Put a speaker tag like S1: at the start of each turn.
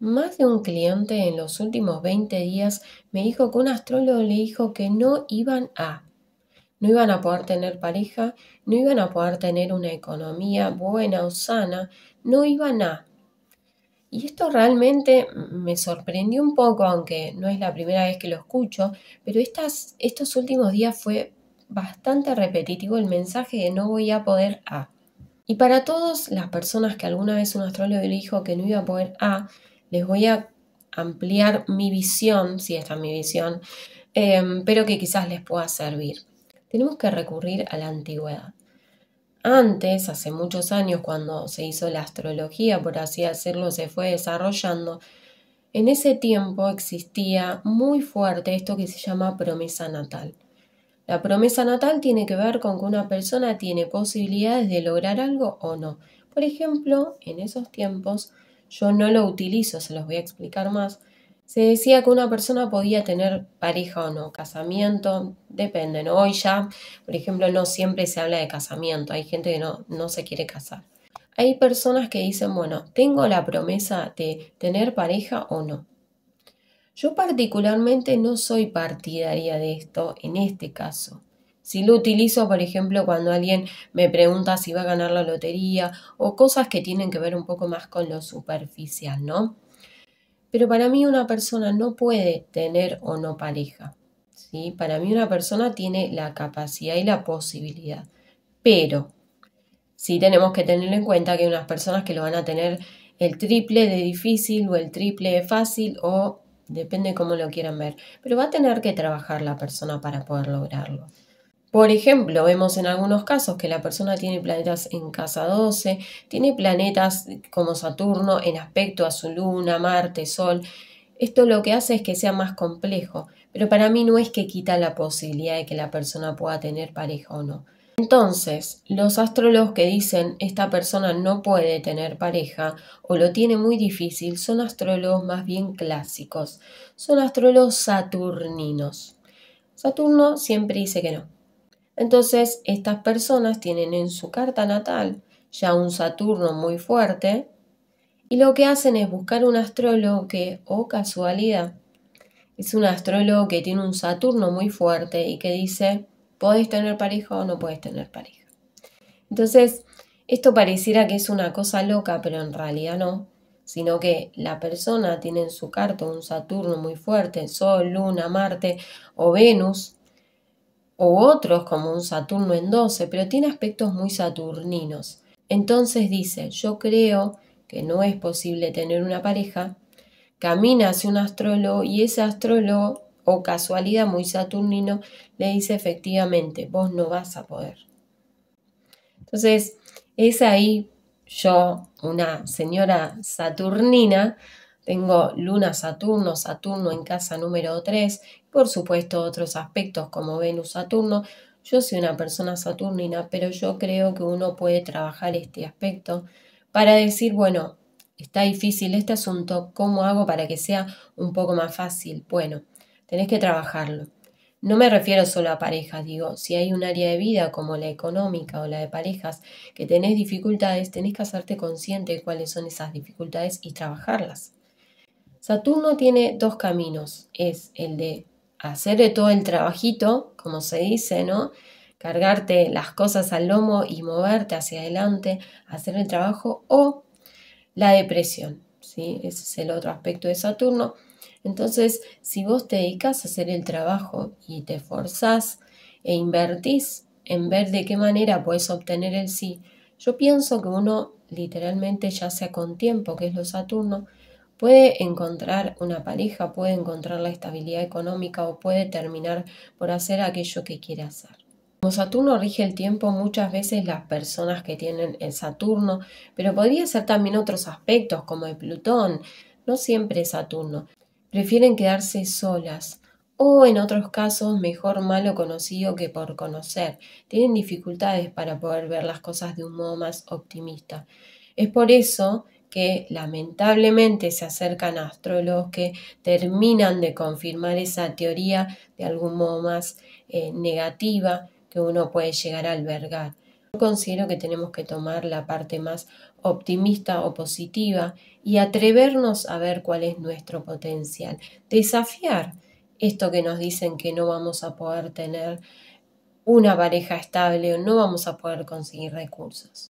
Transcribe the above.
S1: Más de un cliente en los últimos 20 días me dijo que un astrólogo le dijo que no iban a. No iban a poder tener pareja, no iban a poder tener una economía buena o sana, no iban a. Y esto realmente me sorprendió un poco, aunque no es la primera vez que lo escucho, pero estos últimos días fue bastante repetitivo el mensaje de no voy a poder a. Y para todas las personas que alguna vez un astrólogo le dijo que no iba a poder a, les voy a ampliar mi visión, si esta es mi visión, em, pero que quizás les pueda servir. Tenemos que recurrir a la antigüedad. Antes, hace muchos años, cuando se hizo la astrología, por así decirlo, se fue desarrollando, en ese tiempo existía muy fuerte esto que se llama promesa natal. La promesa natal tiene que ver con que una persona tiene posibilidades de lograr algo o no. Por ejemplo, en esos tiempos yo no lo utilizo, se los voy a explicar más, se decía que una persona podía tener pareja o no, casamiento, depende, ¿no? Hoy ya, por ejemplo, no siempre se habla de casamiento, hay gente que no, no se quiere casar. Hay personas que dicen, bueno, tengo la promesa de tener pareja o no. Yo particularmente no soy partidaria de esto en este caso. Si lo utilizo, por ejemplo, cuando alguien me pregunta si va a ganar la lotería o cosas que tienen que ver un poco más con lo superficial, ¿no? Pero para mí una persona no puede tener o no pareja. ¿sí? Para mí una persona tiene la capacidad y la posibilidad. Pero sí tenemos que tener en cuenta que hay unas personas que lo van a tener el triple de difícil o el triple de fácil o depende cómo lo quieran ver. Pero va a tener que trabajar la persona para poder lograrlo. Por ejemplo, vemos en algunos casos que la persona tiene planetas en casa 12, tiene planetas como Saturno en aspecto a su luna, Marte, Sol. Esto lo que hace es que sea más complejo, pero para mí no es que quita la posibilidad de que la persona pueda tener pareja o no. Entonces, los astrólogos que dicen esta persona no puede tener pareja o lo tiene muy difícil son astrólogos más bien clásicos, son astrólogos saturninos. Saturno siempre dice que no, entonces, estas personas tienen en su carta natal ya un Saturno muy fuerte y lo que hacen es buscar un astrólogo que, oh casualidad, es un astrólogo que tiene un Saturno muy fuerte y que dice, podés tener pareja o no puedes tener pareja. Entonces, esto pareciera que es una cosa loca, pero en realidad no, sino que la persona tiene en su carta un Saturno muy fuerte, Sol, Luna, Marte o Venus, o otros como un Saturno en 12, pero tiene aspectos muy saturninos. Entonces dice, yo creo que no es posible tener una pareja, camina hacia un astrólogo y ese astrólogo, o casualidad muy saturnino, le dice efectivamente, vos no vas a poder. Entonces, es ahí yo, una señora saturnina, tengo Luna, Saturno, Saturno en casa número 3, por supuesto otros aspectos como Venus, Saturno. Yo soy una persona saturnina, pero yo creo que uno puede trabajar este aspecto para decir, bueno, está difícil este asunto, ¿cómo hago para que sea un poco más fácil? Bueno, tenés que trabajarlo. No me refiero solo a parejas, digo, si hay un área de vida como la económica o la de parejas que tenés dificultades, tenés que hacerte consciente de cuáles son esas dificultades y trabajarlas. Saturno tiene dos caminos, es el de hacer de todo el trabajito, como se dice, ¿no? Cargarte las cosas al lomo y moverte hacia adelante, hacer el trabajo o la depresión, ¿sí? Ese es el otro aspecto de Saturno. Entonces, si vos te dedicas a hacer el trabajo y te forzás e invertís en ver de qué manera puedes obtener el sí, yo pienso que uno literalmente ya sea con tiempo, que es lo Saturno, puede encontrar una pareja, puede encontrar la estabilidad económica o puede terminar por hacer aquello que quiere hacer. Como Saturno rige el tiempo, muchas veces las personas que tienen el Saturno, pero podría ser también otros aspectos como el Plutón, no siempre Saturno, prefieren quedarse solas o en otros casos mejor malo conocido que por conocer. Tienen dificultades para poder ver las cosas de un modo más optimista. Es por eso que lamentablemente se acercan a astrólogos que terminan de confirmar esa teoría de algún modo más eh, negativa que uno puede llegar a albergar. Yo considero que tenemos que tomar la parte más optimista o positiva y atrevernos a ver cuál es nuestro potencial. Desafiar esto que nos dicen que no vamos a poder tener una pareja estable o no vamos a poder conseguir recursos.